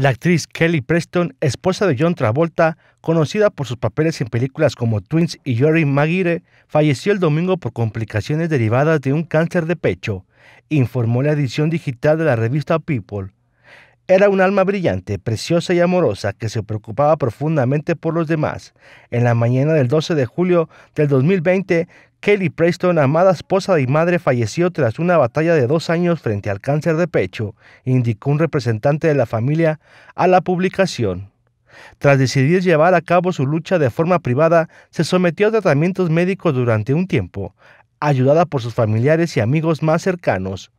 La actriz Kelly Preston, esposa de John Travolta, conocida por sus papeles en películas como Twins y Jerry Maguire, falleció el domingo por complicaciones derivadas de un cáncer de pecho, informó la edición digital de la revista People. Era un alma brillante, preciosa y amorosa que se preocupaba profundamente por los demás. En la mañana del 12 de julio del 2020, Kelly Preston, amada esposa y madre, falleció tras una batalla de dos años frente al cáncer de pecho, indicó un representante de la familia a la publicación. Tras decidir llevar a cabo su lucha de forma privada, se sometió a tratamientos médicos durante un tiempo, ayudada por sus familiares y amigos más cercanos.